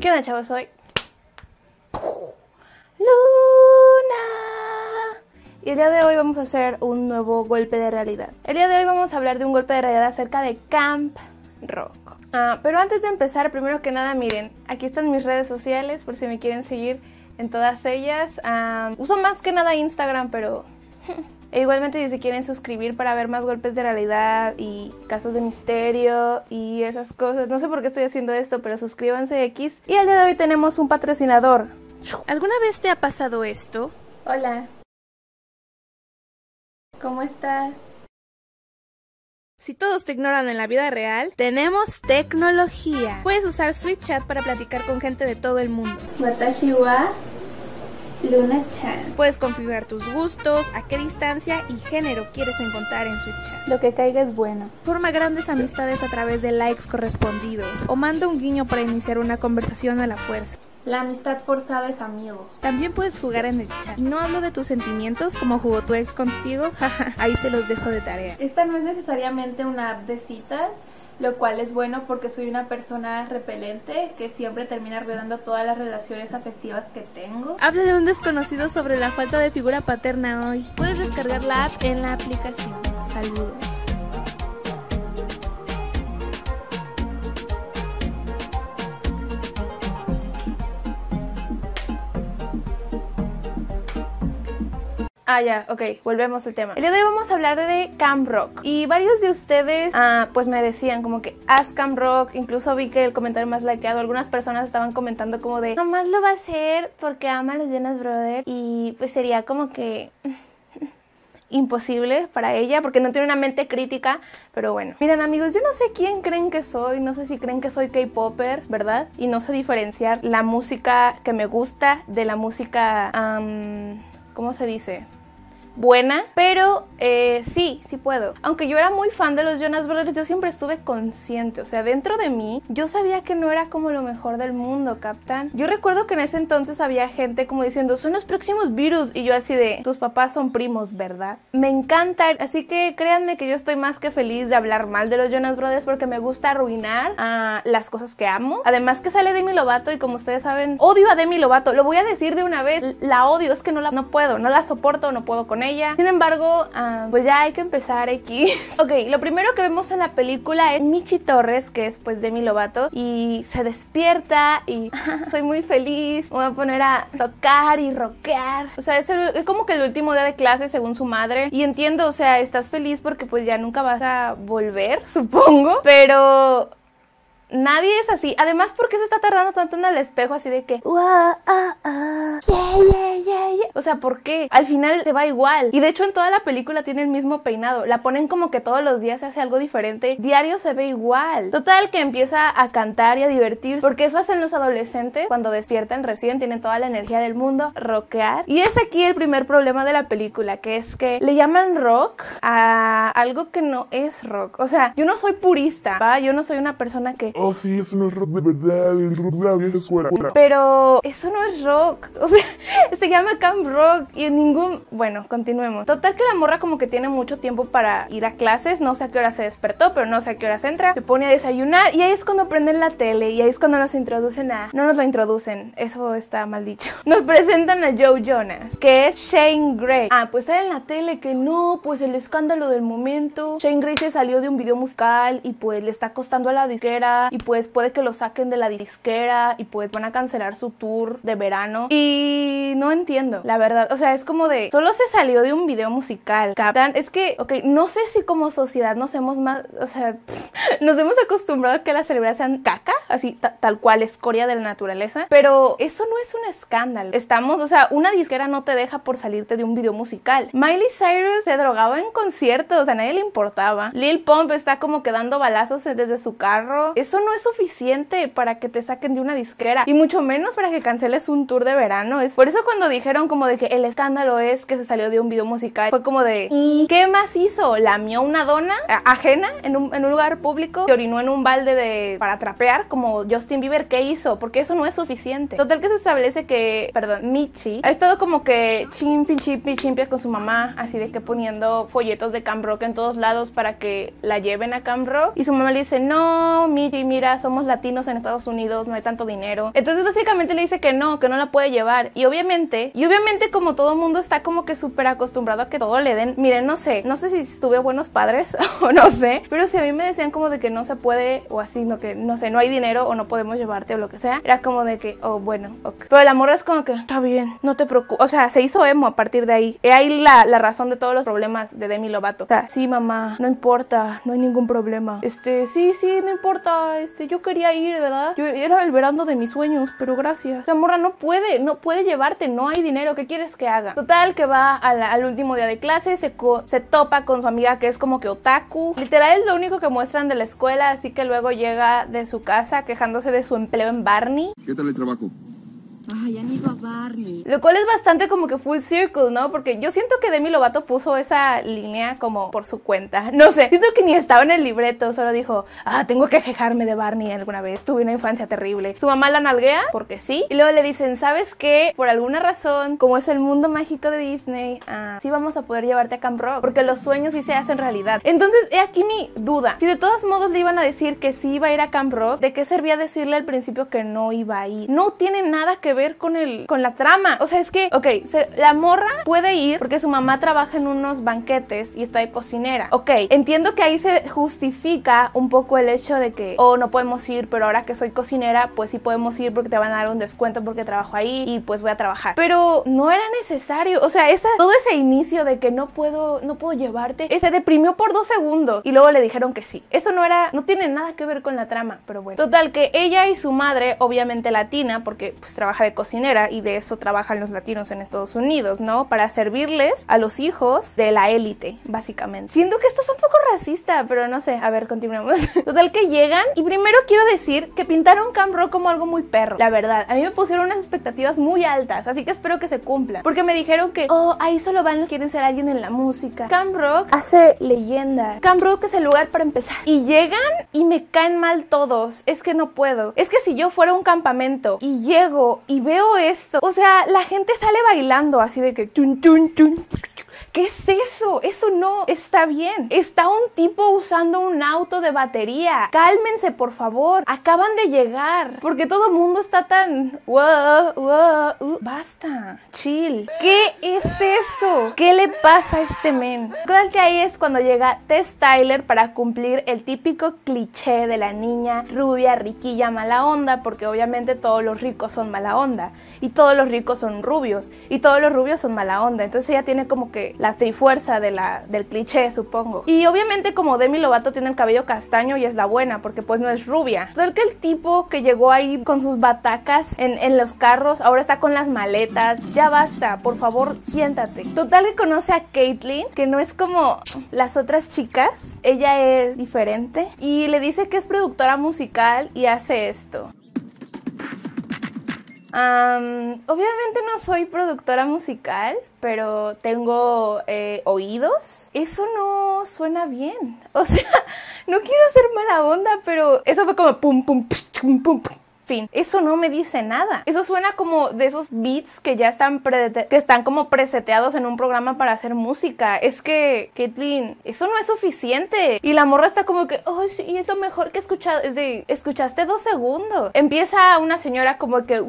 ¿Qué onda, chavos? Soy Luna. Y el día de hoy vamos a hacer un nuevo golpe de realidad. El día de hoy vamos a hablar de un golpe de realidad acerca de Camp Rock. Ah, pero antes de empezar, primero que nada, miren, aquí están mis redes sociales por si me quieren seguir en todas ellas. Ah, uso más que nada Instagram, pero E igualmente si quieren suscribir para ver más golpes de realidad y casos de misterio y esas cosas. No sé por qué estoy haciendo esto, pero suscríbanse X. Y al día de hoy tenemos un patrocinador. ¿Alguna vez te ha pasado esto? Hola. ¿Cómo estás? Si todos te ignoran en la vida real, tenemos tecnología. Puedes usar Sweet Chat para platicar con gente de todo el mundo. Watashiwa. Luna Chan. Puedes configurar tus gustos, a qué distancia y género quieres encontrar en su Chat. Lo que caiga es bueno. Forma grandes amistades a través de likes correspondidos o manda un guiño para iniciar una conversación a la fuerza. La amistad forzada es amigo. También puedes jugar en el chat. Y no hablo de tus sentimientos como jugó tu ex contigo. Ahí se los dejo de tarea. Esta no es necesariamente una app de citas, lo cual es bueno porque soy una persona repelente que siempre termina arruinando todas las relaciones afectivas que tengo. Habla de un desconocido sobre la falta de figura paterna hoy. Puedes descargar la app en la aplicación. Saludos. Ah, ya, ok, volvemos al tema. El día de hoy vamos a hablar de Cam Rock. Y varios de ustedes, ah, pues me decían como que haz Cam Rock. Incluso vi que el comentario más likeado, algunas personas estaban comentando como de nomás lo va a hacer porque ama a los Jonas Brothers. Y pues sería como que imposible para ella porque no tiene una mente crítica, pero bueno. Miren amigos, yo no sé quién creen que soy, no sé si creen que soy K-Popper, ¿verdad? Y no sé diferenciar la música que me gusta de la música... ¿Cómo se dice? buena, pero eh, sí, sí, puedo. Aunque yo era muy fan de los Jonas Brothers, yo siempre estuve consciente, o sea, dentro de mí, yo sabía que no era como lo mejor del mundo, Captain. Yo recuerdo que en ese entonces había gente como diciendo, son los próximos virus, y yo así de, tus papás son primos, ¿verdad? Me encanta, así que créanme que yo estoy más que feliz de hablar mal de los Jonas Brothers porque me gusta arruinar las cosas que amo. Además que sale Demi Lovato y como ustedes saben, odio a Demi Lovato, lo voy a decir de una vez, la odio, es que no la no puedo, no la soporto, no puedo con ella. Sin embargo, ah, pues ya hay que empezar aquí. ok, lo primero que vemos en la película es Michi Torres, que es pues Demi Lovato, y se despierta y soy muy feliz, me voy a poner a tocar y rockear. O sea, es, es como que el último día de clase según su madre. Y entiendo, o sea, estás feliz porque pues ya nunca vas a volver, supongo, pero Nadie es así. Además, ¿por qué se está tardando tanto en el espejo así de que... Ah, ah, o sea, ¿por qué? Al final se va igual. Y de hecho en toda la película tiene el mismo peinado. La ponen como que todos los días se hace algo diferente. Diario se ve igual. Total que empieza a cantar y a divertirse. Porque eso hacen los adolescentes cuando despiertan recién. Tienen toda la energía del mundo. Rockear. Y es aquí el primer problema de la película. Que es que le llaman rock a algo que no es rock. O sea, yo no soy purista. ¿va? Yo no soy una persona que oh sí, eso no es rock de verdad, el rock de la escuela. Pero eso no es rock, o sea, se llama camp rock y en ningún... Bueno, continuemos. Total que la morra como que tiene mucho tiempo para ir a clases, no sé a qué hora se despertó, pero no sé a qué hora se entra, se pone a desayunar y ahí es cuando prenden la tele y ahí es cuando nos introducen a... No nos lo introducen, eso está mal dicho. Nos presentan a Joe Jonas, que es Shane Gray. Ah, pues está en la tele que no, pues el escándalo del momento. Shane Gray se salió de un video musical y pues le está costando a la disquera y pues puede que lo saquen de la disquera y pues van a cancelar su tour de verano. Y no entiendo, la verdad. O sea, es como de, solo se salió de un video musical, captan. Es que, ok, no sé si como sociedad nos hemos más, o sea, nos hemos acostumbrado a que las celebridades sean caca, así tal cual, escoria de la naturaleza. Pero eso no es un escándalo. Estamos, o sea, una disquera no te deja por salirte de un video musical. Miley Cyrus se drogaba en conciertos, a nadie le importaba. Lil Pump está como quedando balazos desde su carro. Eso no es suficiente para que te saquen de una disquera y mucho menos para que canceles un tour de verano. Es por eso cuando dijeron como de que el escándalo es que se salió de un video musical, fue como de ¿y qué más hizo? ¿Lamió una dona ajena en un, lugar público? y orinó en un balde de para trapear como Justin Bieber? ¿Qué hizo? Porque eso no es suficiente. Total que se establece que, perdón, Michi ha estado como que chimpi chimpi chimpias con su mamá, así de que poniendo folletos de Camp Rock en todos lados para que la lleven a Camp Rock y su mamá le dice, "No, Michi, mira, somos latinos en Estados Unidos, no hay tanto dinero. Entonces básicamente le dice que no, que no la puede llevar. Y obviamente, y obviamente como todo mundo está como que súper acostumbrado a que todo le den, miren, no sé, no sé si estuve buenos padres o no sé, pero si a mí me decían como de que no se puede o así, no que no sé, no hay dinero o no podemos llevarte o lo que sea, era como de que, oh, bueno, ok. Pero la morra es como que, está bien, no te preocupes, o sea, se hizo emo a partir de ahí. Y ahí la, la razón de todos los problemas de Demi Lovato. O sea, sí, mamá, no importa, no hay ningún problema. Este, sí, sí, no importa, este, yo quería ir, ¿verdad? Yo era el verano de mis sueños, pero gracias. Esa no puede, no puede llevarte, no hay dinero, ¿qué quieres que haga? Total, que va al último día de clase, se, se topa con su amiga que es como que otaku. Literal es lo único que muestran de la escuela, así que luego llega de su casa quejándose de su empleo en Barney. ¿Qué tal el trabajo? Ay, han ido a Barney. Lo cual es bastante como que full circle, ¿no? Porque yo siento que Demi Lovato puso esa línea como por su cuenta. No sé, siento que ni estaba en el libreto, solo dijo, ah, tengo que quejarme de Barney alguna vez, tuve una infancia terrible. Su mamá la nalguea, porque sí. Y luego le dicen, ¿sabes qué? Por alguna razón, como es el mundo mágico de Disney, ah, sí vamos a poder llevarte a Camp Rock, porque los sueños sí se hacen realidad. Entonces, he aquí mi duda. Si de todos modos le iban a decir que sí iba a ir a Camp Rock, ¿de qué servía decirle al principio que no iba a ir? No tiene nada que ver con el con la trama. O sea, es que, ok, la morra puede ir porque su mamá trabaja en unos banquetes y está de cocinera. Ok, entiendo que ahí se justifica un poco el hecho de que, oh, no podemos ir, pero ahora que soy cocinera, pues sí podemos ir porque te van a dar un descuento porque trabajo ahí y pues voy a trabajar. Pero no era necesario. O sea, esa, todo ese inicio de que no puedo, no puedo llevarte, eh, se deprimió por dos segundos y luego le dijeron que sí. Eso no era, no tiene nada que ver con la trama, pero bueno. Total, que ella y su madre, obviamente latina, porque pues trabaja de cocinera y de eso trabajan los latinos en Estados Unidos, ¿no? Para servirles a los hijos de la élite, básicamente. Siento que esto es un poco racista, pero no sé, a ver, continuemos. Total que llegan y primero quiero decir que pintaron Camp Rock como algo muy perro, la verdad. A mí me pusieron unas expectativas muy altas, así que espero que se cumplan, porque me dijeron que, oh, ahí solo van los que quieren ser alguien en la música. Camp Rock hace leyenda. Camp Rock es el lugar para empezar. Y llegan y me caen mal todos. Es que no puedo. Es que si yo fuera un campamento y llego y veo esto. O sea, la gente sale bailando así de que... ¿Qué es eso? Eso no está bien. Está un tipo usando un auto de batería. Cálmense, por favor. Acaban de llegar. Porque todo el mundo está tan... Basta. Chill. ¿Qué es eso? ¿Qué le pasa a este men? Claro que ahí es cuando llega Tess Tyler para cumplir el típico cliché de la niña rubia, riquilla, mala onda. Porque obviamente todos los ricos son mala onda. Y todos los ricos son rubios. Y todos los rubios son mala onda. Entonces ella tiene como que la trifuerza del cliché, supongo. Y obviamente como Demi Lovato tiene el cabello castaño y es la buena, porque pues no es rubia. Total que el tipo que llegó ahí con sus batacas en, en los carros, ahora está con las maletas, ya basta, por favor, siéntate. Total que conoce a Caitlyn, que no es como las otras chicas, ella es diferente, y le dice que es productora musical y hace esto obviamente no soy productora musical, pero tengo eh, oídos. Eso no suena bien. O sea, no quiero ser mala onda, pero eso fue como pum, pum, pum, pum. pum. Eso no me dice nada. Eso suena como de esos beats que ya están, que están como preseteados en un programa para hacer música. Es que, Caitlyn, eso no es suficiente. Y la morra está como que, oh, sí, Eso mejor que escuchado. Es de, escuchaste dos segundos. Empieza una señora como que,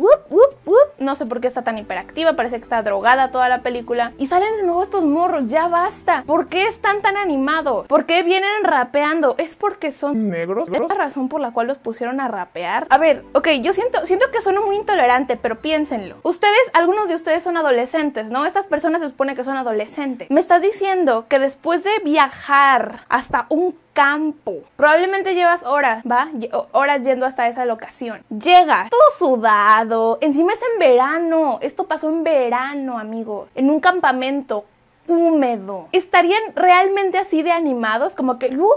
No sé por qué está tan hiperactiva, parece que está drogada toda la película. Y salen de nuevo estos morros, ya basta. ¿Por qué están tan animados? ¿Por qué vienen rapeando? Es porque son negros. Es la razón por la cual los pusieron a rapear. A ver, ok, yo siento, siento que sueno muy intolerante, pero piénsenlo. Ustedes, algunos de ustedes son adolescentes, ¿no? Estas personas se supone que son adolescentes. Me estás diciendo que después de viajar hasta un campo. Probablemente llevas horas, ¿va? Horas yendo hasta esa locación. Llega todo sudado. Encima es en verano. Esto pasó en verano, amigo. En un campamento húmedo. ¿Estarían realmente así de animados? Como que uh,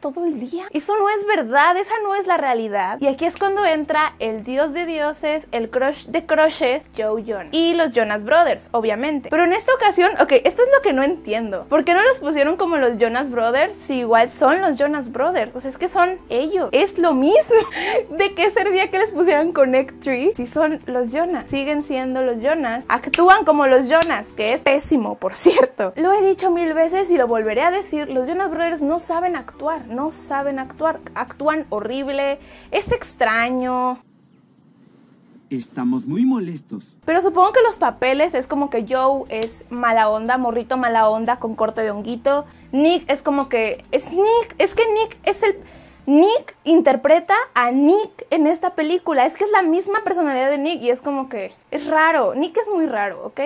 todo el día. Eso no es verdad, esa no es la realidad. Y aquí es cuando entra el dios de dioses, el crush de crushes, Joe Jonas. Y los Jonas Brothers, obviamente. Pero en esta ocasión, ok, esto es lo que no entiendo. ¿Por qué no los pusieron como los Jonas Brothers si igual son los Jonas Brothers? O sea, es que son ellos. Es lo mismo. ¿De qué servía que les pusieran Connect Tree si son los Jonas? Siguen siendo los Jonas. Actúan como los Jonas, que es pésimo, cierto. Lo he dicho mil veces y lo volveré a decir, los Jonas Brothers no saben actuar, no saben actuar, actúan horrible, es extraño. Estamos muy molestos. Pero supongo que los papeles es como que Joe es mala onda, morrito mala onda con corte de honguito. Nick es como que... Es Nick, es que Nick es el Nick interpreta a Nick en esta película. Es que es la misma personalidad de Nick y es como que es raro. Nick es muy raro, ¿ok?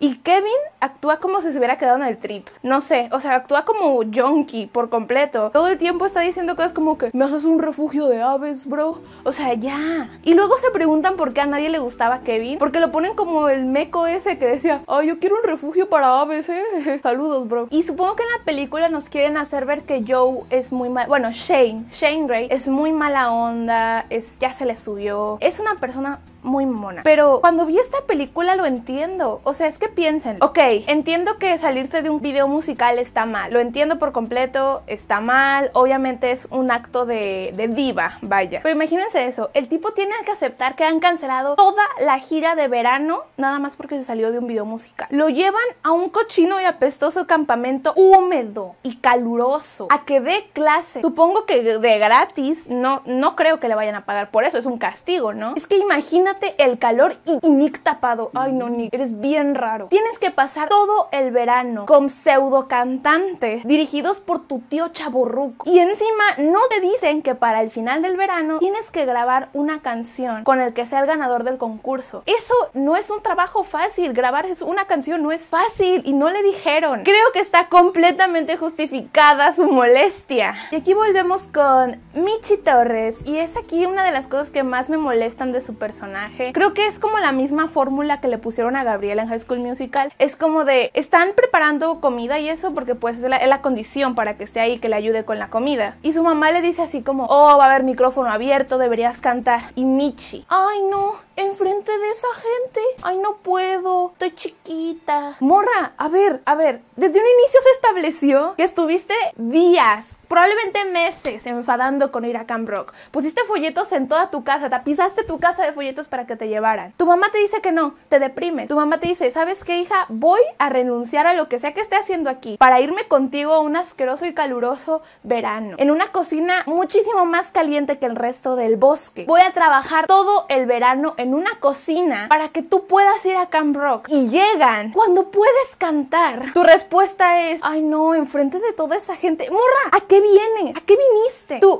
Y Kevin actúa como si se hubiera quedado en el trip. No sé, o sea, actúa como junkie por completo. Todo el tiempo está diciendo cosas como que me haces un refugio de aves, bro. O sea, ya. Y luego se preguntan por qué a nadie le gustaba Kevin. Porque lo ponen como el meco ese que decía, oh, yo quiero un refugio para aves, eh. Saludos, bro. Y supongo que en la película nos quieren hacer ver que Joe es muy mal. Bueno, Shane. Shane Jane es muy mala onda, es, ya se le subió, es una persona muy mona. Pero cuando vi esta película lo entiendo. O sea, es que piensen, ok, entiendo que salirte de un video musical está mal. Lo entiendo por completo, está mal. Obviamente es un acto de, diva, vaya. Pero imagínense eso. El tipo tiene que aceptar que han cancelado toda la gira de verano nada más porque se salió de un video musical. Lo llevan a un cochino y apestoso campamento húmedo y caluroso a que dé clase. Supongo que de gratis, no, no creo que le vayan a pagar por eso, es un castigo, ¿no? Es que imagínate el calor y, Nick tapado. Ay, no, Nick, eres bien raro. Tienes que pasar todo el verano con pseudo cantantes dirigidos por tu tío chaburruco. Y encima no te dicen que para el final del verano tienes que grabar una canción con el que sea el ganador del concurso. Eso no es un trabajo fácil. Grabar es una canción no es fácil y no le dijeron. Creo que está completamente justificada su molestia. Y aquí volvemos con Michi Torres y es aquí una de las cosas que más me molestan de su personaje Creo que es como la misma fórmula que le pusieron a Gabriela en High School Musical. Es como de, están preparando comida y eso porque pues es la, condición para que esté ahí, que le ayude con la comida. Y su mamá le dice así como, oh, va a haber micrófono abierto, deberías cantar. Y Michi, ay no, enfrente de esa gente, ay no puedo, estoy chiquita. Morra, a ver, a ver, desde un inicio se estableció que estuviste días probablemente meses enfadando con ir a Camp Rock. Pusiste folletos en toda tu casa, tapizaste tu casa de folletos para que te llevaran. Tu mamá te dice que no, te deprimes Tu mamá te dice, ¿sabes qué, hija? Voy a renunciar a lo que sea que esté haciendo aquí para irme contigo a un asqueroso y caluroso verano. En una cocina muchísimo más caliente que el resto del bosque. Voy a trabajar todo el verano en una cocina para que tú puedas ir a Camp Rock. Y llegan cuando puedes cantar. Tu respuesta es, ay no, enfrente de toda esa gente, morra, ¿a qué qué viene? ¿A qué viniste? Tú.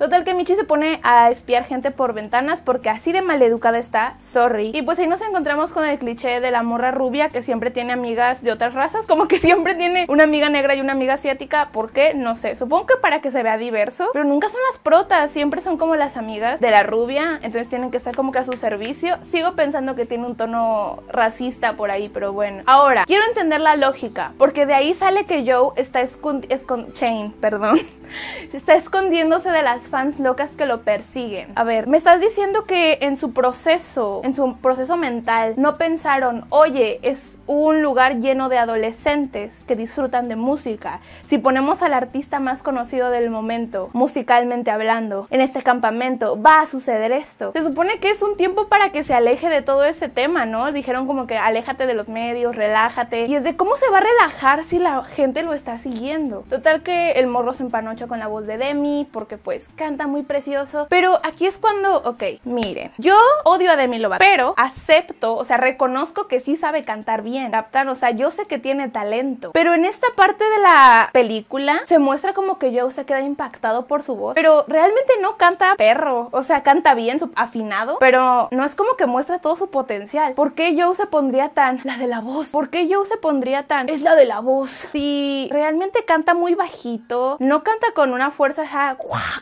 Total que Michi se pone a espiar gente por ventanas porque así de maleducada está, sorry. Y pues ahí nos encontramos con el cliché de la morra rubia que siempre tiene amigas de otras razas, como que siempre tiene una amiga negra y una amiga asiática, ¿por qué? No sé, supongo que para que se vea diverso, pero nunca son las protas, siempre son como las amigas de la rubia, entonces tienen que estar como que a su servicio. Sigo pensando que tiene un tono racista por ahí, pero bueno. Ahora, quiero entender la lógica, porque de ahí sale que Joe está es con Chain, perdón. Está escondiéndose de las fans locas que lo persiguen. A ver, me estás diciendo que en su proceso, en su proceso mental, no pensaron, oye, es un lugar lleno de adolescentes que disfrutan de música. Si ponemos al artista más conocido del momento, musicalmente hablando, en este campamento, va a suceder esto. Se supone que es un tiempo para que se aleje de todo ese tema, ¿no? Dijeron como que aléjate de los medios, relájate. Y es de cómo se va a relajar si la gente lo está siguiendo. Total que el morro se empanó con la voz de Demi porque pues canta muy precioso. Pero aquí es cuando, ok, miren, yo odio a Demi Lovato, pero acepto, o sea, reconozco que sí sabe cantar bien, captan, o sea, yo sé que tiene talento. Pero en esta parte de la película se muestra como que Joe se queda impactado por su voz, pero realmente no canta perro, o sea, canta bien, afinado, pero no es como que muestra todo su potencial. ¿Por qué Joe se pondría tan la de la voz? ¿Por qué Joe se pondría tan es la de la voz? Si realmente canta muy bajito, no canta con una fuerza esa,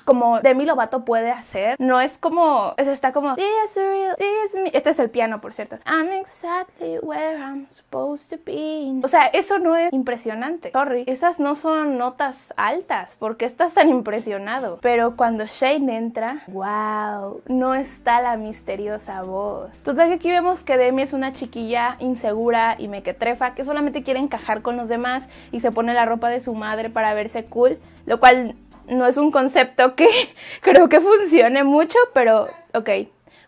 como Demi Lovato puede hacer. No es como, está como, Este es el piano, por cierto. I'm exactly where I'm supposed to be. O sea, eso no es impresionante. Sorry, esas no son notas altas. ¿Por qué estás tan impresionado? Pero cuando Shane entra, wow, no está la misteriosa voz. Total que aquí vemos que Demi es una chiquilla insegura y mequetrefa que solamente quiere encajar con los demás y se pone la ropa de su madre para verse cool lo cual no es un concepto que creo que funcione mucho, pero ok.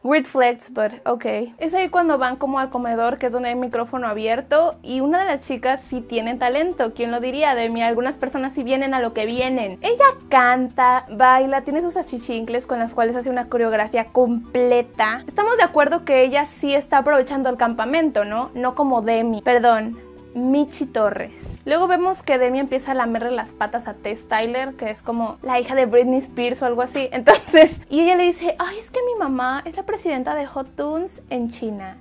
Weird flex, but ok. Es ahí cuando van como al comedor, que es donde hay micrófono abierto, y una de las chicas sí tiene talento, ¿quién lo diría? Demi? algunas personas sí vienen a lo que vienen. Ella canta, baila, tiene sus achichincles con las cuales hace una coreografía completa. Estamos de acuerdo que ella sí está aprovechando el campamento, ¿no? No como Demi. Perdón, Michi Torres. Luego vemos que Demi empieza a lamerle las patas a Tess Tyler, que es como la hija de Britney Spears o algo así. Entonces, y ella le dice, ay, es que mi mamá es la presidenta de Hot Tunes en China.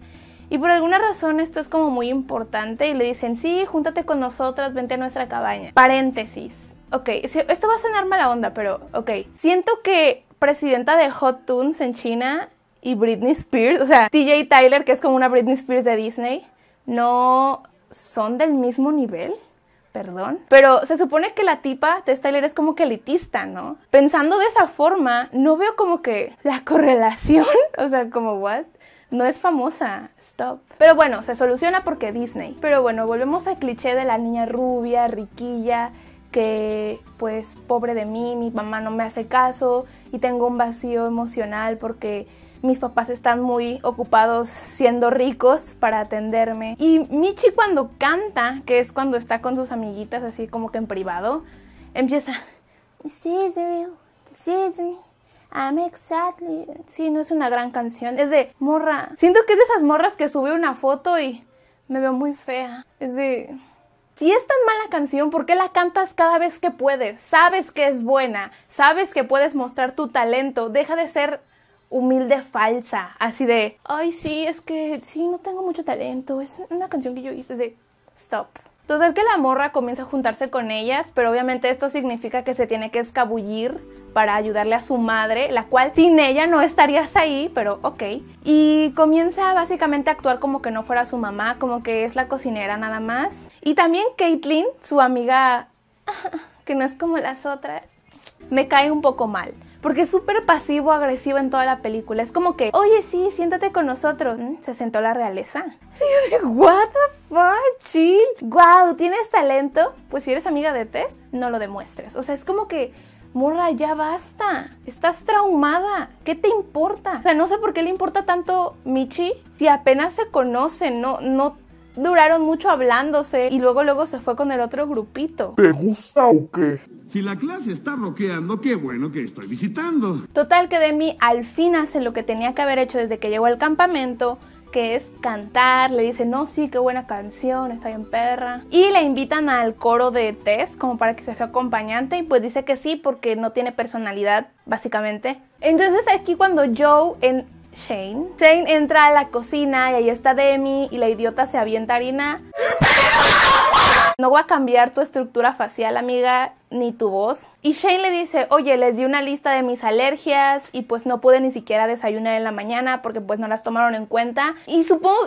Y por alguna razón esto es como muy importante y le dicen, sí, júntate con nosotras, vente a nuestra cabaña. Paréntesis. Ok, esto va a sonar mala onda, pero ok. Siento que presidenta de Hot Tunes en China y Britney Spears, o sea, TJ Tyler, que es como una Britney Spears de Disney, no son del mismo nivel. Perdón. Pero se supone que la tipa de Styler este es como que elitista, ¿no? Pensando de esa forma, no veo como que la correlación. o sea, como, ¿what? No es famosa. Stop. Pero bueno, se soluciona porque Disney. Pero bueno, volvemos al cliché de la niña rubia, riquilla, que pues pobre de mí, mi mamá no me hace caso y tengo un vacío emocional porque mis papás están muy ocupados siendo ricos para atenderme. Y Michi cuando canta, que es cuando está con sus amiguitas así como que en privado, empieza... I'm exactly. Sí, no es una gran canción. Es de morra. Siento que es de esas morras que sube una foto y me veo muy fea. Es de. Si es tan mala canción, ¿por qué la cantas cada vez que puedes? Sabes que es buena, sabes que puedes mostrar tu talento, deja de ser humilde falsa, así de, ay, sí, es que sí, no tengo mucho talento, es una canción que yo hice de stop. Total que la morra comienza a juntarse con ellas, pero obviamente esto significa que se tiene que escabullir para ayudarle a su madre, la cual sin ella no estarías ahí, pero ok. Y comienza básicamente a actuar como que no fuera su mamá, como que es la cocinera nada más. Y también Caitlyn, su amiga, que no es como las otras, me cae un poco mal porque es súper pasivo agresivo en toda la película. Es como que, oye, sí, siéntate con nosotros. Mm, se sentó la realeza. Y yo dije, what the fuck, chill. Wow, ¿tienes talento? Pues si eres amiga de Tess, no lo demuestres. O sea, es como que Morra, ya basta. Estás traumada. ¿Qué te importa? O sea, no sé por qué le importa tanto Michi si apenas se conocen, no, no duraron mucho hablándose y luego luego se fue con el otro grupito. ¿Te gusta o qué? Si la clase está bloqueando, qué bueno que estoy visitando. Total que Demi al fin hace lo que tenía que haber hecho desde que llegó al campamento, que es cantar, le dice, no, sí, qué buena canción, está bien perra. Y le invitan al coro de Tess como para que sea su acompañante y pues dice que sí porque no tiene personalidad, básicamente. Entonces aquí cuando Joe en Shane, Shane entra a la cocina y ahí está Demi y la idiota se avienta harina. No voy a cambiar tu estructura facial, amiga ni tu voz. Y Shane le dice, oye, les di una lista de mis alergias y pues no pude ni siquiera desayunar en la mañana porque pues no las tomaron en cuenta. Y supongo,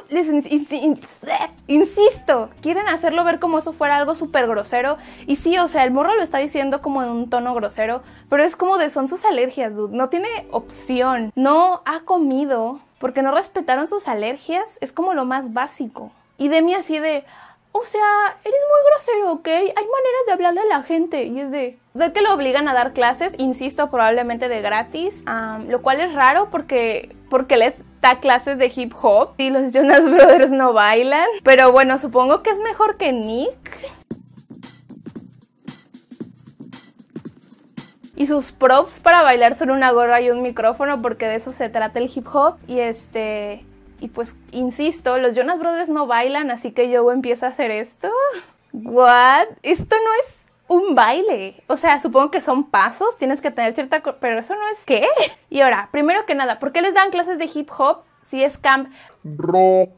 insisto, quieren hacerlo ver como eso fuera algo súper grosero. Y sí, o sea, el morro lo está diciendo como en un tono grosero, pero es como de son sus alergias, dude. No tiene opción. No ha comido porque no respetaron sus alergias. Es como lo más básico. Y de mí así de, o sea, eres muy grosero, ¿ok? Hay maneras de hablarle a la gente y es de... De que lo obligan a dar clases, insisto, probablemente de gratis, lo cual es raro porque, porque les da clases de hip hop y los Jonas Brothers no bailan. Pero bueno, supongo que es mejor que Nick. y sus props para bailar son una gorra y un micrófono porque de eso se trata el hip hop y este y pues, insisto, los Jonas Brothers no bailan, así que yo empieza a hacer esto. ¿What? Esto no es un baile. O sea, supongo que son pasos, tienes que tener cierta... Pero eso no es qué. Y ahora, primero que nada, ¿por qué les dan clases de hip hop si es camp rock?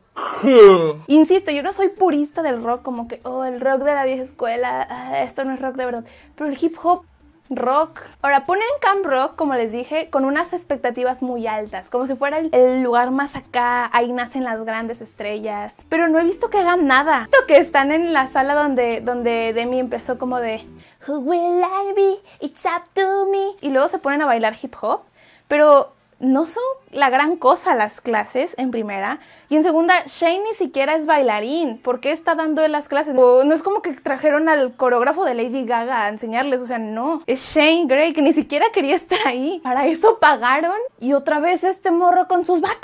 Insisto, yo no soy purista del rock, como que, oh, el rock de la vieja escuela, ah, esto no es rock de verdad. Pero el hip hop rock. Ahora, ponen Camp Rock, como les dije, con unas expectativas muy altas, como si fuera el, lugar más acá, ahí nacen las grandes estrellas. Pero no he visto que hagan nada. Visto que están en la sala donde, donde Demi empezó como de Who will I be? It's up to me. Y luego se ponen a bailar hip hop. Pero no son la gran cosa las clases en primera. Y en segunda, Shane ni siquiera es bailarín. ¿Por qué está dando las clases? no es como que trajeron al coreógrafo de Lady Gaga a enseñarles. O sea, no. Es Shane Gray que ni siquiera quería estar ahí. Para eso pagaron. Y otra vez este morro con sus batas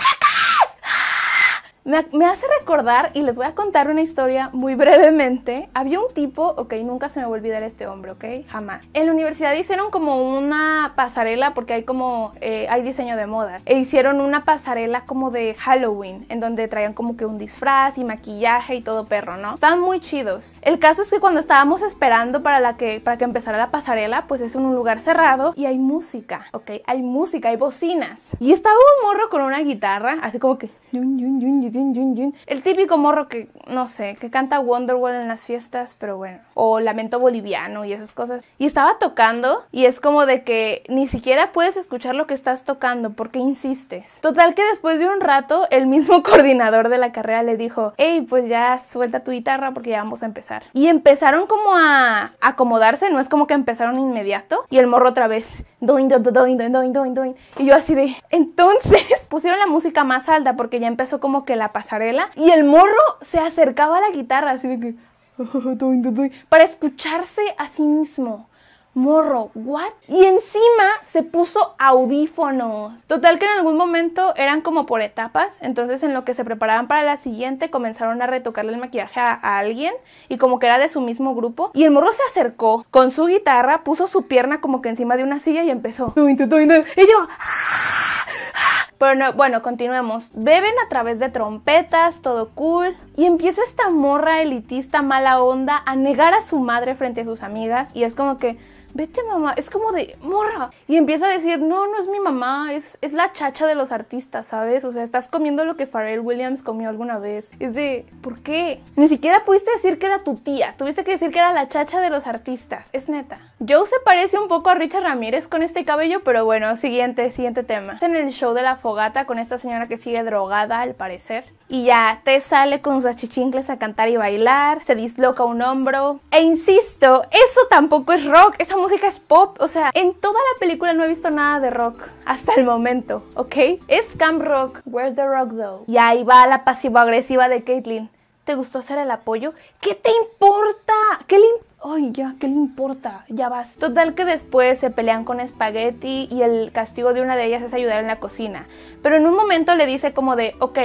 me, hace recordar, y les voy a contar una historia muy brevemente. Había un tipo, ok, nunca se me va a olvidar este hombre, ok, jamás. En la universidad hicieron como una pasarela, porque hay como, eh, hay diseño de moda. E hicieron una pasarela como de Halloween, en donde traían como que un disfraz y maquillaje y todo perro, ¿no? Están muy chidos. El caso es que cuando estábamos esperando para, para que empezara la pasarela, pues es en un lugar cerrado y hay música, ok, hay música, hay bocinas. Y estaba un morro con una guitarra, así como que... El típico morro que, no sé, que canta Wonderwall en las fiestas, pero bueno. O Lamento Boliviano y esas cosas. Y estaba tocando y es como de que ni siquiera puedes escuchar lo que estás tocando porque insistes. Total que después de un rato el mismo coordinador de la carrera le dijo, hey, pues ya suelta tu guitarra porque ya vamos a empezar. Y empezaron como a acomodarse, no es como que empezaron inmediato. Y el morro otra vez, doin, Y yo así de, entonces pusieron la música más alta porque ya empezó como que la pasarela y el morro se acercaba a la guitarra así de que para escucharse a sí mismo morro, ¿what? Y encima se puso audífonos. Total que en algún momento eran como por etapas, entonces en lo que se preparaban para la siguiente comenzaron a retocarle el maquillaje a, alguien y como que era de su mismo grupo. Y el morro se acercó con su guitarra, puso su pierna como que encima de una silla y empezó. Y yo... Ah, ah". Pero bueno, continuemos. Beben a través de trompetas, todo cool. Y empieza esta morra elitista, mala onda, a negar a su madre frente a sus amigas. Y es como que vete mamá, es como de morra. Y empieza a decir, no, no es mi mamá, es, es la chacha de los artistas, ¿sabes? O sea, estás comiendo lo que Pharrell Williams comió alguna vez. Es de, ¿por qué? Ni siquiera pudiste decir que era tu tía, tuviste que decir que era la chacha de los artistas, es neta. Joe se parece un poco a Richard Ramírez con este cabello, pero bueno, siguiente, siguiente tema. En el show de la fogata con esta señora que sigue drogada al parecer y ya te sale con sus achichincles a cantar y bailar, se disloca un hombro. E insisto, eso tampoco es rock, esa música es pop. O sea, en toda la película no he visto nada de rock hasta el momento, ¿ok? Es camp rock. Where's the rock though? Y ahí va la pasivo-agresiva de Caitlyn. ¿Te gustó hacer el apoyo? ¿Qué te importa? ¿Qué le importa? Ay, ya, ¿qué le importa? Ya vas. Total que después se pelean con Spaghetti. y el castigo de una de ellas es ayudar en la cocina. Pero en un momento le dice como de, ok,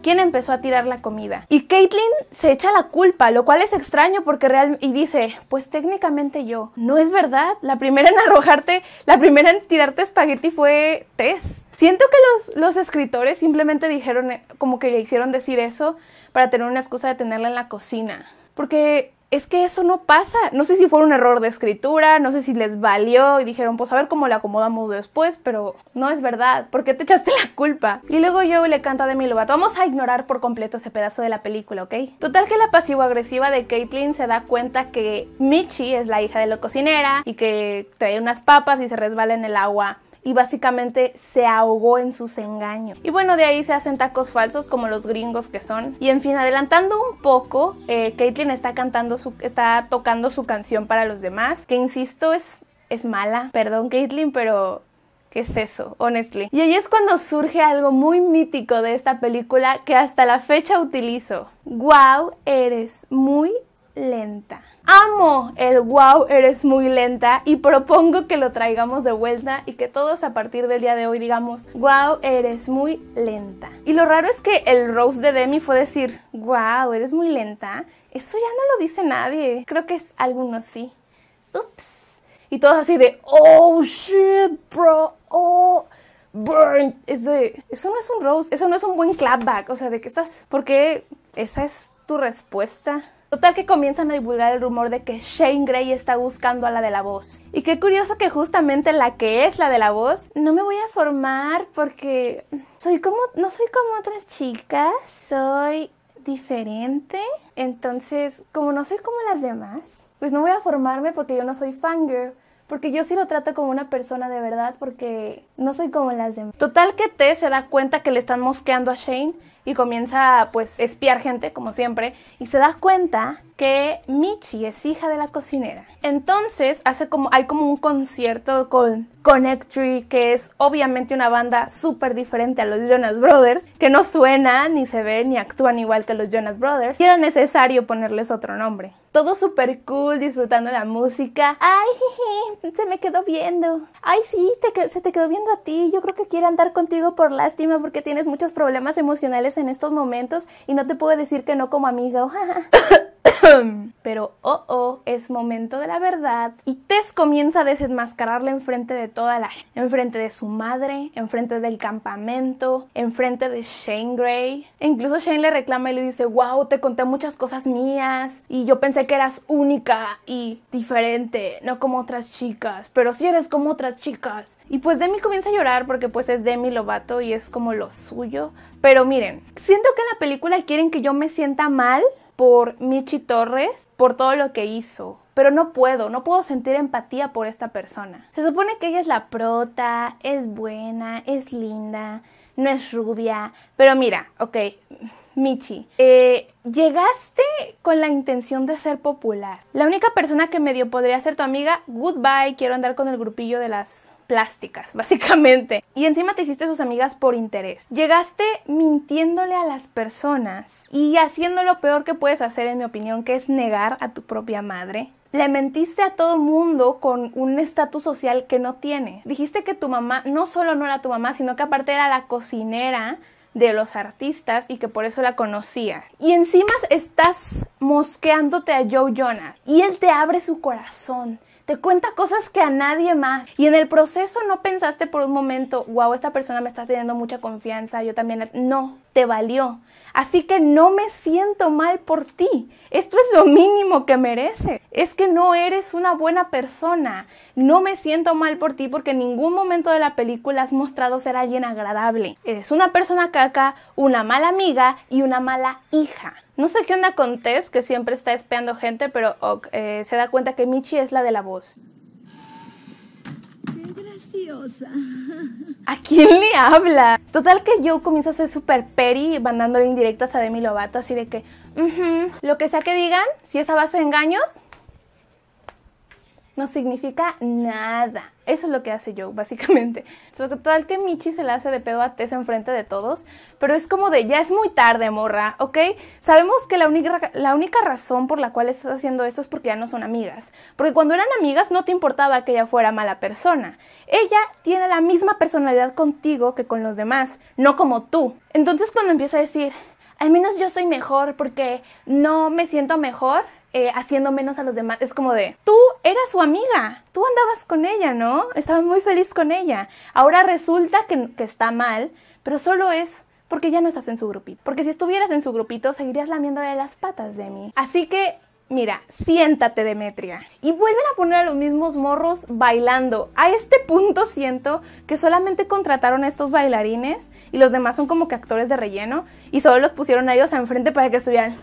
quién empezó a tirar la comida. Y Caitlyn se echa la culpa, lo cual es extraño porque real y dice, pues técnicamente yo. No es verdad, la primera en arrojarte, la primera en tirarte espagueti fue Tess. Siento que los, los escritores simplemente dijeron, eh, como que le hicieron decir eso para tener una excusa de tenerla en la cocina. Porque es que eso no pasa. No sé si fue un error de escritura, no sé si les valió y dijeron, pues a ver cómo le acomodamos después, pero no es verdad. ¿Por qué te echaste la culpa? Y luego yo le canta a Demi Lovato, vamos a ignorar por completo ese pedazo de la película, ¿ok? Total que la pasivo-agresiva de Caitlyn se da cuenta que Michi es la hija de la cocinera y que trae unas papas y se resbala en el agua y básicamente se ahogó en sus engaños. Y bueno, de ahí se hacen tacos falsos como los gringos que son. Y en fin, adelantando un poco, eh, Caitlyn está cantando su, está tocando su canción para los demás, que insisto es es mala. Perdón, Caitlyn, pero ¿Qué es eso? Honestly. Y ahí es cuando surge algo muy mítico de esta película que hasta la fecha utilizo. ¡Wow! Eres muy lenta. Amo el wow, eres muy lenta y propongo que lo traigamos de vuelta y que todos a partir del día de hoy digamos wow, eres muy lenta. Y lo raro es que el rose de Demi fue decir wow, eres muy lenta. Eso ya no lo dice nadie. Creo que es algunos sí. Ups. Y todos así de oh shit, bro. Oh. Burn, eso no es un rose eso no es un buen clapback, o sea, ¿de qué estás? Porque esa es tu respuesta. Total que comienzan a divulgar el rumor de que Shane Gray está buscando a la de la voz. Y qué curioso que justamente la que es la de la voz, no me voy a formar porque soy como, no soy como otras chicas, soy diferente. Entonces, como no soy como las demás, pues no voy a formarme porque yo no soy fangirl. Porque yo sí lo trato como una persona de verdad, porque no soy como las demás. Total que T se da cuenta que le están mosqueando a Shane y comienza pues espiar gente como siempre y se da cuenta que Michi es hija de la cocinera. Entonces hace como hay como un concierto con Connect que es obviamente una banda súper diferente a los Jonas Brothers que no suena ni se ve ni actúan igual que los Jonas Brothers y era necesario ponerles otro nombre. Todo súper cool, disfrutando la música. Ay, se me quedó viendo. Ay, sí, se te quedó viendo a ti. Yo creo que quiere andar contigo por lástima porque tienes muchos problemas emocionales en estos momentos y no te puedo decir que no como amiga. Pero, oh, oh, es momento de la verdad. Y Tess comienza a desenmascararla frente de toda la gente. Enfrente de su madre, frente del campamento, frente de Shane Gray. E incluso Shane le reclama y le dice, wow, te conté muchas cosas mías. Y yo pensé que eras única y diferente, no como otras chicas. Pero sí eres como otras chicas. Y pues Demi comienza a llorar porque pues es Demi Lovato y es como lo suyo. Pero miren, siento que en la película quieren que yo me sienta mal por Michi Torres, por todo lo que hizo, pero no puedo, no puedo sentir empatía por esta persona. Se supone que ella es la prota, es buena, es linda, no es rubia, pero mira, ok, Michi, eh, llegaste con la intención de ser popular. La única persona que medio podría ser tu amiga, goodbye, quiero andar con el grupillo de las plásticas, básicamente. Y encima te hiciste sus amigas por interés. Llegaste mintiéndole a las personas y haciendo lo peor que puedes hacer, en mi opinión, que es negar a tu propia madre. Le mentiste a todo mundo con un estatus social que no tiene. Dijiste que tu mamá no solo no era tu mamá, sino que aparte era la cocinera de los artistas y que por eso la conocía. Y encima estás mosqueándote a Joe Jonas y él te abre su corazón te cuenta cosas que a nadie más. Y en el proceso no pensaste por un momento, wow, esta persona me está teniendo mucha confianza, yo también, no, te valió. Así que no me siento mal por ti. Esto es lo mínimo que merece. Es que no eres una buena persona. No me siento mal por ti porque en ningún momento de la película has mostrado ser alguien agradable. Eres una persona caca, una mala amiga y una mala hija. No sé qué onda con Tess, que siempre está espeando gente, pero eh, se da cuenta que Michi es la de la voz. ¿A quién le habla? Total que yo comienza a ser súper peri, mandándole indirectas a Demi Lovato, así de que, lo que sea que digan, si esa base de engaños, no significa nada. Eso es lo que hace yo básicamente. Sobre el que Michi se la hace de pedo a Tess enfrente de todos, pero es como de, ya es muy tarde, morra, ¿ok? Sabemos que la única, la única razón por la cual estás haciendo esto es porque ya no son amigas. Porque cuando eran amigas no te importaba que ella fuera mala persona. Ella tiene la misma personalidad contigo que con los demás, no como tú. Entonces cuando empieza a decir, al menos yo soy mejor porque no me siento mejor, eh, haciendo menos a los demás. Es como de, tú era su amiga, tú andabas con ella, ¿no? Estabas muy feliz con ella. Ahora resulta que, está mal, pero solo es porque ya no estás en su grupito. Porque si estuvieras en su grupito, seguirías lamiéndole las patas de mí. Así que Mira, siéntate Demetria. Y vuelven a poner a los mismos morros bailando. A este punto siento que solamente contrataron a estos bailarines y los demás son como que actores de relleno y solo los pusieron a ellos enfrente para que estuvieran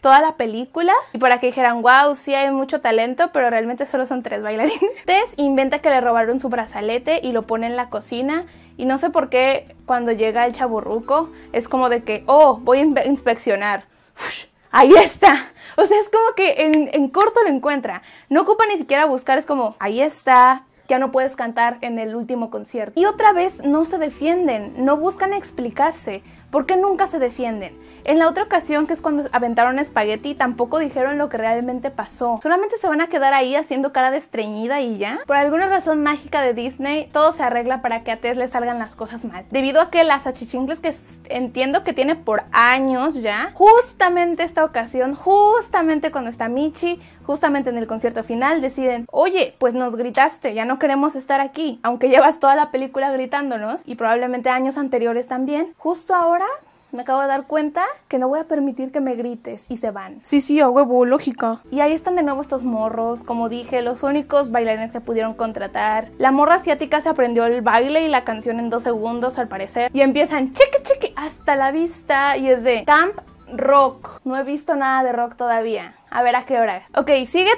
toda la película y para que dijeran, wow, sí hay mucho talento, pero realmente solo son tres bailarines. Tess inventa que le robaron su brazalete y lo pone en la cocina y no sé por qué cuando llega el chaburruco es como de que, oh, voy a inspeccionar. ahí está. O sea, es como que en, en corto lo encuentra. No ocupa ni siquiera buscar, es como, ahí está, ya no puedes cantar en el último concierto. Y otra vez no se defienden, no buscan explicarse, ¿Por qué nunca se defienden? En la otra ocasión, que es cuando aventaron espagueti, tampoco dijeron lo que realmente pasó. Solamente se van a quedar ahí haciendo cara de estreñida y ya. Por alguna razón mágica de Disney, todo se arregla para que a Tess le salgan las cosas mal. Debido a que las achichingles que entiendo que tiene por años ya, justamente esta ocasión, justamente cuando está Michi, justamente en el concierto final, deciden, oye, pues nos gritaste, ya no queremos estar aquí, aunque llevas toda la película gritándonos y probablemente años anteriores también. Justo ahora me acabo de dar cuenta que no voy a permitir que me grites y se van. Sí, sí, a huevo, lógica. Y ahí están de nuevo estos morros, como dije, los únicos bailarines que pudieron contratar. La morra asiática se aprendió el baile y la canción en dos segundos al parecer. Y empiezan cheque cheque hasta la vista y es de camp rock. No he visto nada de rock todavía. A ver a qué hora es. Ok, sigue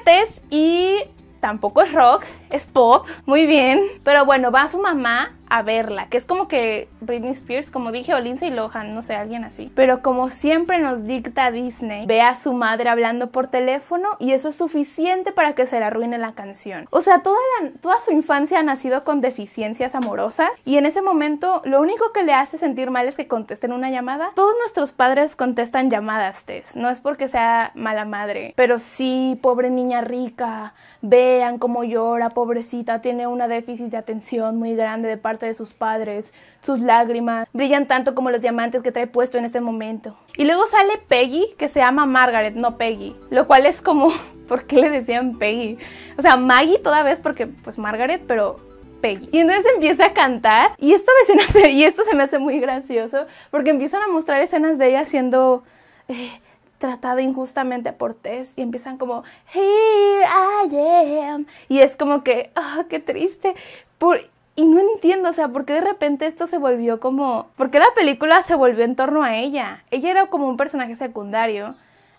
y tampoco es rock, es pop. Muy bien. Pero bueno, va a su mamá a verla, que es como que Britney Spears, como dije, o Lindsay Lohan, no sé, alguien así. Pero como siempre nos dicta Disney, ve a su madre hablando por teléfono y eso es suficiente para que se le arruine la canción. O sea, toda, toda su infancia ha nacido con deficiencias amorosas y en ese momento lo único que le hace sentir mal es que contesten una llamada. Todos nuestros padres contestan llamadas, Tess. No es porque sea mala madre, pero sí, pobre niña rica, vean cómo llora, pobrecita, tiene una déficit de atención muy grande de parte de sus padres, sus lágrimas brillan tanto como los diamantes que trae puesto en este momento. Y luego sale Peggy, que se llama Margaret, no Peggy, lo cual es como, ¿por qué le decían Peggy? O sea, Maggie toda vez porque pues Margaret, pero Peggy. Y entonces empieza a cantar y esta y esto se me hace muy gracioso porque empiezan a mostrar escenas de ella siendo eh, tratada injustamente por Tess y empiezan como Here I am y es como que oh, qué triste por y no entiendo, o sea, por qué de repente esto se volvió como... ¿Por qué la película se volvió en torno a ella? Ella era como un personaje secundario.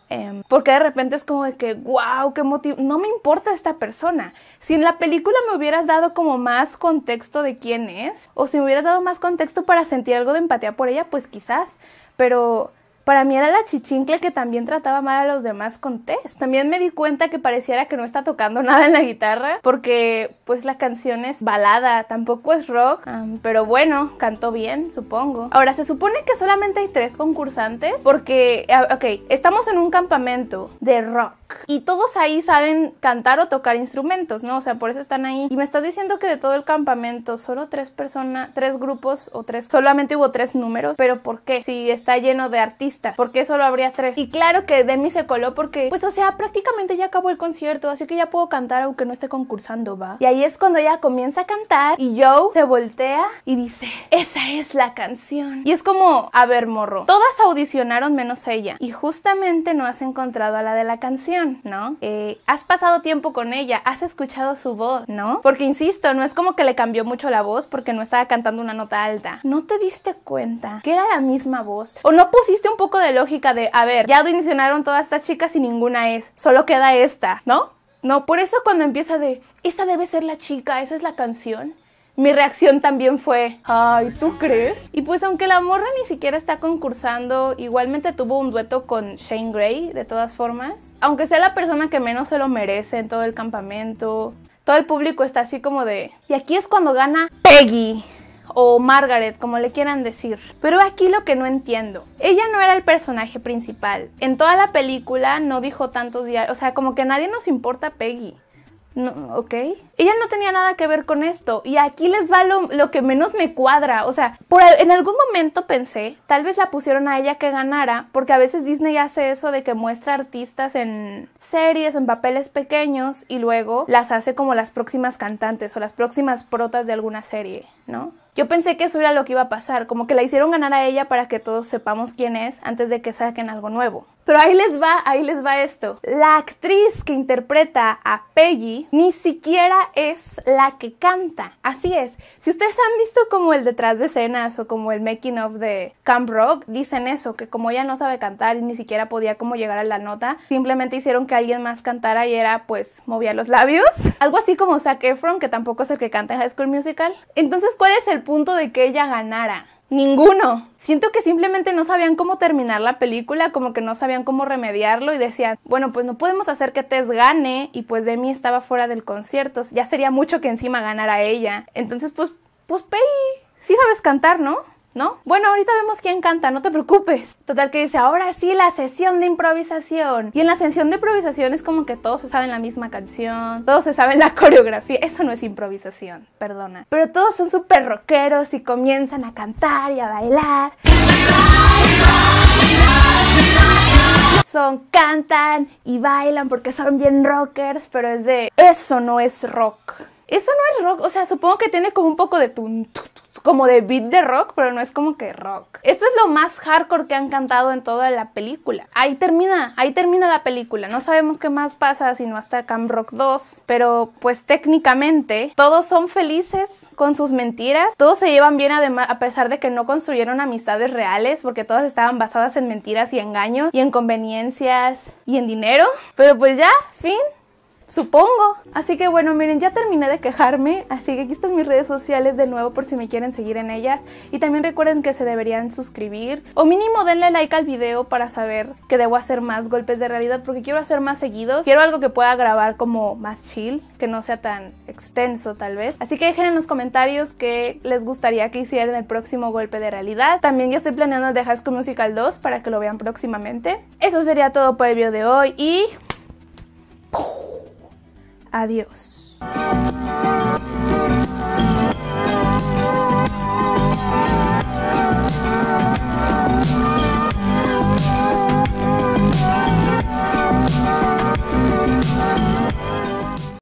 Em, porque de repente es como de que, wow, qué motivo, no me importa esta persona. Si en la película me hubieras dado como más contexto de quién es, o si me hubieras dado más contexto para sentir algo de empatía por ella, pues quizás, pero para mí era la chichincle que también trataba mal a los demás con test. También me di cuenta que pareciera que no está tocando nada en la guitarra porque pues la canción es balada, tampoco es rock, pero bueno, cantó bien, supongo. Ahora, se supone que solamente hay tres concursantes porque, ok, estamos en un campamento de rock y todos ahí saben cantar o tocar instrumentos, ¿no? O sea, por eso están ahí. Y me estás diciendo que de todo el campamento solo tres personas, tres grupos o tres, solamente hubo tres números, pero ¿por qué? Si está lleno de artistas porque solo habría tres. Y claro que Demi se coló porque, pues, o sea, prácticamente ya acabó el concierto, así que ya puedo cantar aunque no esté concursando, ¿va? Y ahí es cuando ella comienza a cantar y Joe se voltea y dice, esa es la canción. Y es como, a ver, morro, todas audicionaron menos ella y justamente no has encontrado a la de la canción, ¿no? Eh, has pasado tiempo con ella, has escuchado su voz, ¿no? Porque, insisto, no es como que le cambió mucho la voz porque no estaba cantando una nota alta. ¿No te diste cuenta que era la misma voz? ¿O no pusiste un poco de lógica de, a ver, ya audicionaron todas estas chicas y ninguna es, solo queda esta, ¿no? No, por eso cuando empieza de, esa debe ser la chica, esa es la canción. Mi reacción también fue, ay, ¿tú crees? Y pues aunque la morra ni siquiera está concursando, igualmente tuvo un dueto con Shane Gray, de todas formas. Aunque sea la persona que menos se lo merece en todo el campamento, todo el público está así como de... Y aquí es cuando gana Peggy o Margaret, como le quieran decir. Pero aquí lo que no entiendo, ella no era el personaje principal. En toda la película no dijo tantos diarios, o sea, como que a nadie nos importa Peggy. ok ella no tenía nada que ver con esto. Y aquí les va lo, que menos me cuadra. O sea, en algún momento pensé, tal vez la pusieron a ella que ganara, porque a veces Disney hace eso de que muestra artistas en series, en papeles pequeños, y luego las hace como las próximas cantantes o las próximas protas de alguna serie, ¿no? Yo pensé que eso era lo que iba a pasar, como que la hicieron ganar a ella para que todos sepamos quién es antes de que saquen algo nuevo. Pero ahí les va, ahí les va esto. La actriz que interpreta a Peggy ni siquiera es la que canta. Así es. Si ustedes han visto como el detrás de escenas o como el making of de Camp Rock, dicen eso, que como ella no sabe cantar y ni siquiera podía como llegar a la nota, simplemente hicieron que alguien más cantara y era pues movía los labios. Algo así como Zac Efron, que tampoco es el que canta en High School Musical. Entonces, ¿cuál es el punto de que ella ganara? Ninguno. Siento que simplemente no sabían cómo terminar la película, como que no sabían cómo remediarlo y decían, bueno, pues no podemos hacer que Tess gane y pues Demi estaba fuera del concierto, ya sería mucho que encima ganara ella. Entonces, pues, pues Pei, sí sabes cantar, ¿no? ¿no? Bueno, ahorita vemos quién canta, no te preocupes. Total que dice, ahora sí la sesión de improvisación. Y en la sesión de improvisación es como que todos se saben la misma canción, todos se saben la coreografía. Eso no es improvisación, perdona. Pero todos son súper rockeros y comienzan a cantar y a bailar. Son, cantan y bailan porque son bien rockers, pero es de, eso no es rock. Eso no es rock, o sea, supongo que tiene como un poco de tuntut como de beat de rock, pero no es como que rock. Esto es lo más hardcore que han cantado en toda la película. Ahí termina, ahí termina la película. No sabemos qué más pasa sino hasta Camp Rock 2, pero pues técnicamente todos son felices con sus mentiras, todos se llevan bien además a pesar de que no construyeron amistades reales porque todas estaban basadas en mentiras y engaños y en conveniencias y en dinero, pero pues ya, fin. Supongo. Así que bueno, miren, ya terminé de quejarme, así que aquí están mis redes sociales de nuevo por si me quieren seguir en ellas. Y también recuerden que se deberían suscribir o mínimo denle like al video para saber que debo hacer más golpes de realidad porque quiero hacer más seguidos. Quiero algo que pueda grabar como más chill, que no sea tan extenso tal vez. Así que dejen en los comentarios qué les gustaría que hicieran el próximo golpe de realidad. También ya estoy planeando dejar High Musical 2 para que lo vean próximamente. Eso sería todo por el video de hoy y... Adiós.